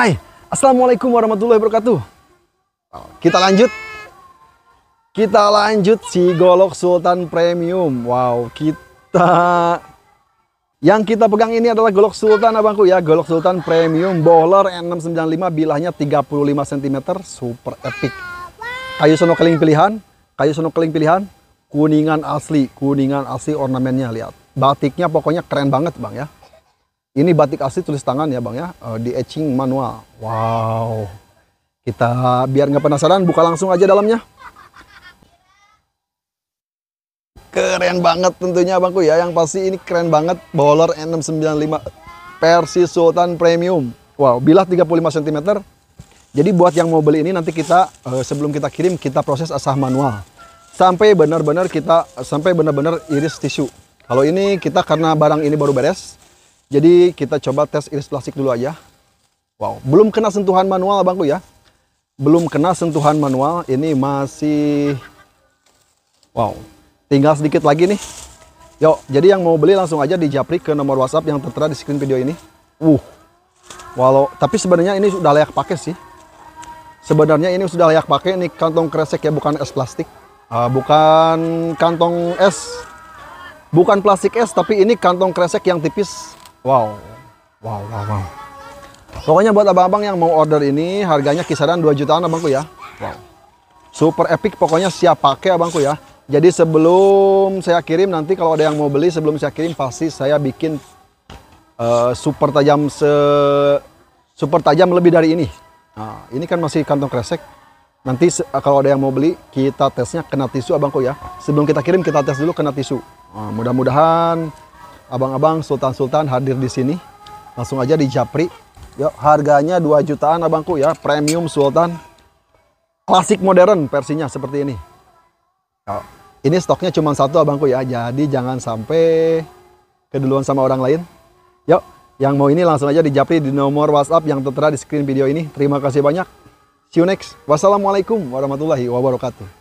Hai, Assalamualaikum warahmatullahi wabarakatuh. Oh, kita lanjut. Kita lanjut si Golok Sultan Premium. Wow, kita... Yang kita pegang ini adalah Golok Sultan abangku ya. Golok Sultan Premium Bowler N695 bilahnya 35 cm. Super epic. Kayu sonokeling pilihan. Kayu sonokeling pilihan. Kuningan asli. Kuningan asli ornamennya, lihat. Batiknya pokoknya keren banget bang ya. Ini batik asli tulis tangan ya bang ya, eh, di etching manual. Wow. Kita biar nggak penasaran, buka langsung aja dalamnya. Keren banget tentunya bangku ya, yang pasti ini keren banget. Bowler N695 versi Sultan Premium. Wow, bilah 35 cm. Jadi buat yang mau beli ini nanti kita eh, sebelum kita kirim kita proses asah manual sampai benar-benar kita sampai benar-benar iris tisu. Kalau ini kita karena barang ini baru beres, jadi kita coba tes iris plastik dulu aja. Wow, belum kena sentuhan manual bangku ya. Belum kena sentuhan manual, ini masih... Wow, tinggal sedikit lagi nih. Yuk, jadi yang mau beli langsung aja di japri ke nomor WhatsApp yang tertera di screen video ini. Uh, walau tapi sebenarnya ini sudah layak pakai sih. Sebenarnya ini sudah layak pakai ini kantong kresek ya, bukan es plastik, uh, bukan kantong es, bukan plastik es, tapi ini kantong kresek yang tipis Wow. Wow, wow, wow. Pokoknya buat abang-abang yang mau order ini harganya kisaran 2 jutaan abangku ya. Wow. Super epic pokoknya siap pakai abangku ya. Jadi sebelum saya kirim nanti kalau ada yang mau beli sebelum saya kirim pasti saya bikin uh, super tajam se super tajam lebih dari ini. Nah, ini kan masih kantong kresek. Nanti kalau ada yang mau beli kita tesnya kena tisu abangku ya. Sebelum kita kirim kita tes dulu kena tisu. Nah, mudah-mudahan abang-abang sultan-sultan hadir di sini. Langsung aja di Japri. Yuk, harganya 2 jutaan abangku ya, premium sultan. Klasik modern versinya seperti ini. Yuk. Ini stoknya cuma satu abangku ya, jadi jangan sampai keduluan sama orang lain. Yuk, yang mau ini langsung aja di Japri di nomor WhatsApp yang tertera di screen video ini. Terima kasih banyak. See you next. Wassalamualaikum warahmatullahi wabarakatuh.